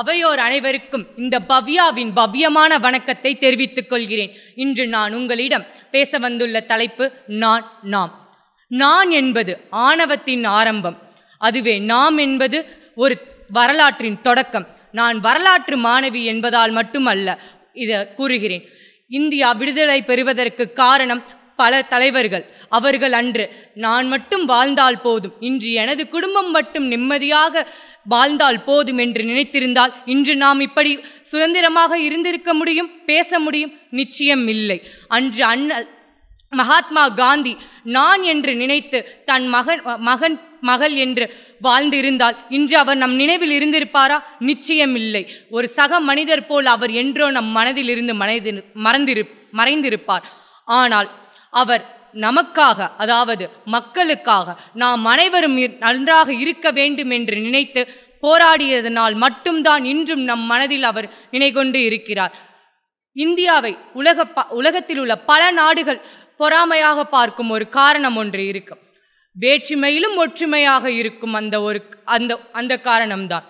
அவையோர் அனைவருக்கும் இந்த பவ்யாவின் பவ்யமான வணக்கத்தை தெரிவித்துக் கொள்கிறேன் இன்று நான் உங்களிடம் பேச வந்துள்ள தலைப்பு நான் நாம் நான் என்பது ஆணவத்தின் ஆரம்பம் அதுவே நாம் என்பது ஒரு வரலாற்றின் தொடக்கம் நான் வரலாற்று மாணவி என்பதால் மட்டுமல்ல இதை கூறுகிறேன் இந்தியா விடுதலை பெறுவதற்கு காரணம் பல தலைவர்கள் அவர்கள் அன்று நான் மட்டும் வாழ்ந்தால் போதும் இன்று எனது குடும்பம் மட்டும் நிம்மதியாக வாழ்ந்தால் போதும் என்று நினைத்திருந்தால் இன்று நாம் இப்படி சுதந்திரமாக இருந்திருக்க முடியும் பேச முடியும் நிச்சயம் இல்லை அன்று அண்ணல் மகாத்மா காந்தி நான் என்று நினைத்து தன் மகன் மகன் மகள் என்று வாழ்ந்திருந்தால் இன்று அவர் நம் நினைவில் இருந்திருப்பாரா நிச்சயம் இல்லை ஒரு சக மனிதர் போல் அவர் என்றோ நம் மனதில் இருந்து மறைந்திரு மறைந்திருப்பார் ஆனால் அவர் நமக்காக அதாவது மக்களுக்காக நாம் அனைவரும் நன்றாக இருக்க வேண்டும் என்று நினைத்து போராடியதனால் மட்டும்தான் இன்றும் நம் மனதில் அவர் நினைகொண்டு இருக்கிறார் இந்தியாவை உலக ப உலகத்தில் உள்ள பல நாடுகள் பொறாமையாக பார்க்கும் ஒரு காரணம் ஒன்று இருக்கும் வேற்றுமையிலும் ஒற்றுமையாக இருக்கும் அந்த ஒரு அந்த அந்த காரணம்தான்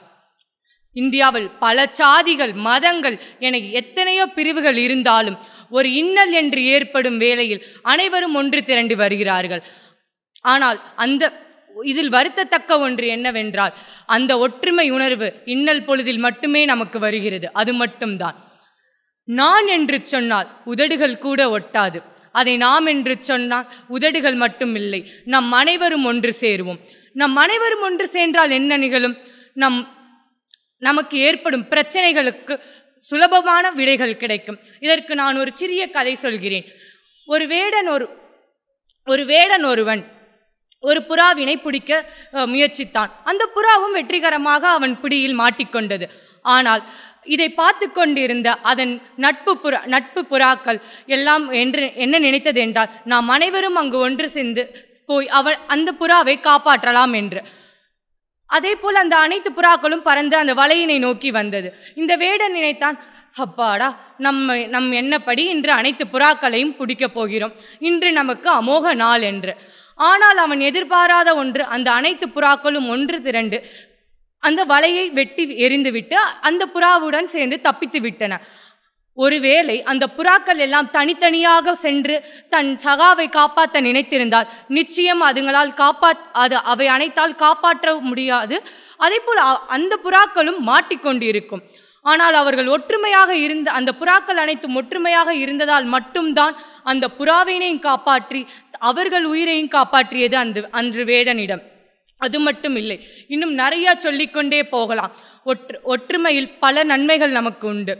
இந்தியாவில் பல சாதிகள் மதங்கள் என எத்தனையோ பிரிவுகள் இருந்தாலும் ஒரு இன்னல் என்று ஏற்படும் வேளையில் அனைவரும் ஒன்று திரண்டு வருகிறார்கள் ஆனால் அந்த இதில் வருத்தத்தக்க ஒன்று என்னவென்றால் அந்த ஒற்றுமை உணர்வு இன்னல் பொழுதில் மட்டுமே நமக்கு வருகிறது அது மட்டும்தான் நான் என்று சொன்னால் உதடுகள் கூட ஒட்டாது அதை நாம் என்று சொன்னால் உதடுகள் மட்டும் இல்லை நம் அனைவரும் ஒன்று சேருவோம் நம் அனைவரும் ஒன்று சேர்ந்தால் என்ன நிகழும் நம் நமக்கு ஏற்படும் பிரச்சனைகளுக்கு சுலபமான விடைகள் கிடைக்கும் இதற்கு நான் ஒரு சிறிய கதை சொல்கிறேன் ஒரு வேடன் ஒரு ஒரு வேடன் ஒருவன் ஒரு புறாவினை பிடிக்க முயற்சித்தான் அந்த புறாவும் வெற்றிகரமாக அவன் பிடியில் மாட்டிக்கொண்டது ஆனால் இதை பார்த்து கொண்டிருந்த அதன் நட்பு புறா நட்பு புறாக்கள் எல்லாம் என்று என்ன நினைத்தது என்றால் நாம் அனைவரும் அங்கு ஒன்று சேர்ந்து போய் அவன் அந்த புறாவை காப்பாற்றலாம் என்று அதே போல் அந்த அனைத்து புறாக்களும் பறந்து அந்த வலையினை நோக்கி வந்தது இந்த வேடன் நினைத்தான் அப்பாடா நம்ம நம் என்னப்படி இன்று அனைத்து புறாக்களையும் பிடிக்கப் போகிறோம் இன்று நமக்கு அமோக நாள் என்று ஆனால் அவன் எதிர்பாராத ஒன்று அந்த அனைத்து புறாக்களும் ஒன்று திரண்டு அந்த வலையை வெட்டி எரிந்துவிட்டு அந்த புறாவுடன் சேர்ந்து தப்பித்து விட்டன ஒருவேளை அந்த புறாக்கள் எல்லாம் தனித்தனியாக சென்று தன் சகாவை காப்பாற்ற நினைத்திருந்தால் நிச்சயம் அதுங்களால் காப்பா அது அவை அனைத்தால் காப்பாற்ற முடியாது அதே போல் அந்த புறாக்களும் மாட்டிக்கொண்டு இருக்கும் ஆனால் அவர்கள் ஒற்றுமையாக இருந்த அந்த புறாக்கள் அனைத்தும் ஒற்றுமையாக இருந்ததால் மட்டும்தான் அந்த புறாவினையும் காப்பாற்றி அவர்கள் உயிரையும் காப்பாற்றியது அந்த அன்று வேடனிடம் அது மட்டும் இல்லை இன்னும் நிறையா சொல்லிக்கொண்டே போகலாம் ஒற்று ஒற்றுமையில் பல நன்மைகள் நமக்கு உண்டு